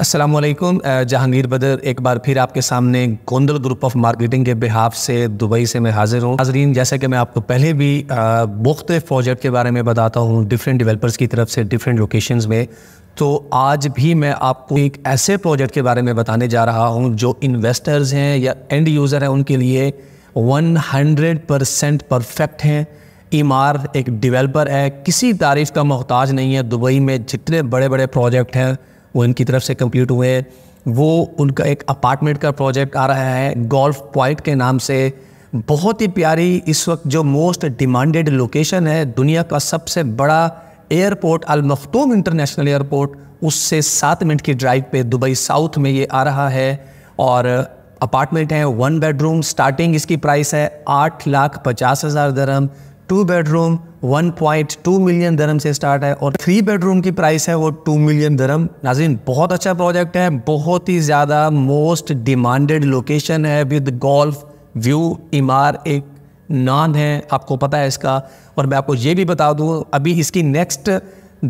अस्सलाम वालेकुम जहांगीर बदर एक बार फिर आपके सामने गोंदल ग्रुप ऑफ मार्केटिंग के बिहाफ से दुबई से मैं हाजिर हूँ हाजरीन जैसे कि मैं आपको पहले भी uh, मुख्त प्रोजेक्ट के बारे में बताता हूँ डिफरेंट डिवेलपर्स की तरफ से डिफरेंट लोकेशंस में तो आज भी मैं आपको एक ऐसे प्रोजेक्ट के बारे में बताने जा रहा हूँ जो इन्वेस्टर्स हैं या एंड यूज़र हैं उनके लिए वन हंड्रेड परसेंट परफेक्ट हैं इमार एक डिवेलपर है किसी तारीफ़ का मोहताज नहीं है दुबई में जितने बड़े बड़े प्रोजेक्ट हैं वो इनकी तरफ से कंप्लीट हुए हैं वो उनका एक अपार्टमेंट का प्रोजेक्ट आ रहा है गोल्फ पॉइंट के नाम से बहुत ही प्यारी इस वक्त जो मोस्ट डिमांडेड लोकेशन है दुनिया का सबसे बड़ा airport Al Maktoum international airport उससे सात मिनट की ड्राइव पे दुबई साउथ में ये आ रहा है और अपार्टमेंट है वन बेडरूम स्टार्टिंग इसकी प्राइस है आठ लाख पचास हज़ार दरम टू बेडरूम 1.2 मिलियन धर्म से स्टार्ट है और थ्री बेडरूम की प्राइस है वो 2 मिलियन धर्म नाजिन बहुत अच्छा प्रोजेक्ट है बहुत ही ज़्यादा मोस्ट डिमांडेड लोकेशन है विद गोल्फ व्यू इमार एक नान है आपको पता है इसका और मैं आपको ये भी बता दूँ अभी इसकी नेक्स्ट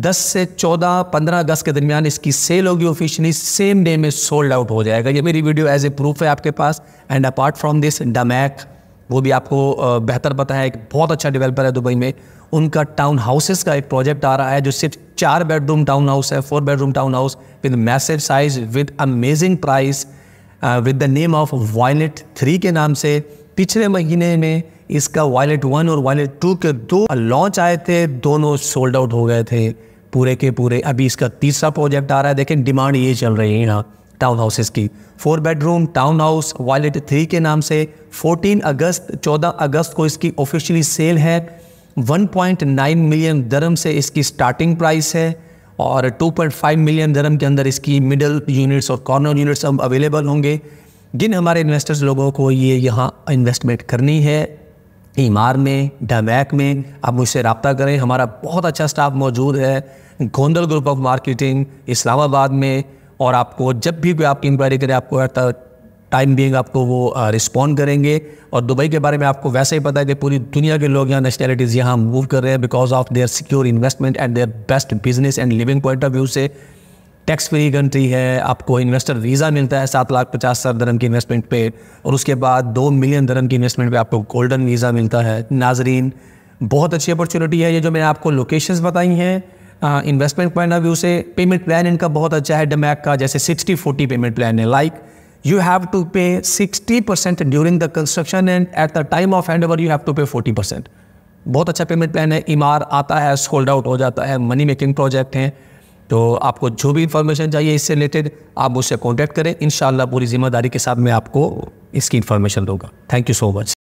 10 से 14 15 अगस्त के दरमियान इसकी सेल होगी ऑफिशियली सेम डे में सोल्ड आउट हो जाएगा ये मेरी वीडियो एज ए प्रूफ है आपके पास and apart from this Damac वो भी आपको बेहतर पता है एक बहुत अच्छा डेवलपर है दुबई में उनका टाउन हाउसेस का एक प्रोजेक्ट आ रहा है जो सिर्फ चार बेडरूम टाउन हाउस है four bedroom townhouse with massive size with amazing price with the name of Violet three के नाम से पिछले महीने में इसका वायलेट वन और वायलेट टू के दो लॉन्च आए थे दोनों सोल्ड आउट हो गए थे पूरे के पूरे अभी इसका तीसरा प्रोजेक्ट आ रहा है देखें डिमांड ये चल रही है यहाँ टाउन हाउसेस की four bedroom townhouse Violet three के नाम से 14 अगस्त 14 अगस्त को इसकी ऑफिशियली सेल है 1.9 मिलियन दरम से इसकी स्टार्टिंग प्राइस है और 2.5 मिलियन दरम के अंदर इसकी मिडल यूनिट्स और कॉर्नर यूनिट्स अब अवेलेबल होंगे जिन हमारे इन्वेस्टर्स लोगों को ये यहाँ इन्वेस्टमेंट करनी है ईमार में डमैक में आप मुझसे रबता करें हमारा बहुत अच्छा स्टाफ मौजूद है Gondal group of marketing Islamabad में और आपको जब भी कोई आपकी इंक्वायरी करे आपको टाइम बींग आपको वो रिस्पॉन्ड करेंगे और दुबई के बारे में आपको वैसे ही पता है कि पूरी दुनिया के लोग यहाँ नेशनैलिटीज़ यहाँ मूव कर रहे हैं because of their secure investment and their best business and living point of view से टैक्स फ्री कंट्री है आपको इन्वेस्टर वीज़ा मिलता है सात लाख पचास हज़ार धर्म की इन्वेस्टमेंट पे और उसके बाद दो मिलियन धर्म की इन्वेस्टमेंट पे आपको गोल्डन वीज़ा मिलता है नाजरीन बहुत अच्छी अपॉर्चुनिटी है ये जो मैंने आपको लोकेशंस बताई हैं इन्वेस्टमेंट पॉइंट ऑफ व्यू से पेमेंट प्लान इनका बहुत अच्छा है डमैक का जैसे सिक्सटी फोर्टी पेमेंट प्लान है like you have to pay sixty percent during the construction and at the time of hand over you have to pay forty percent बहुत अच्छा पेमेंट प्लान है इमार आता है सोल्ड आउट हो जाता है money making project हैं तो आपको जो भी इन्फॉर्मेशन चाहिए इससे रिलेटेड आप मुझसे कॉन्टैक्ट करें इन पूरी जिम्मेदारी के साथ मैं आपको इसकी इन्फॉर्मेशन दूंगा थैंक यू सो मच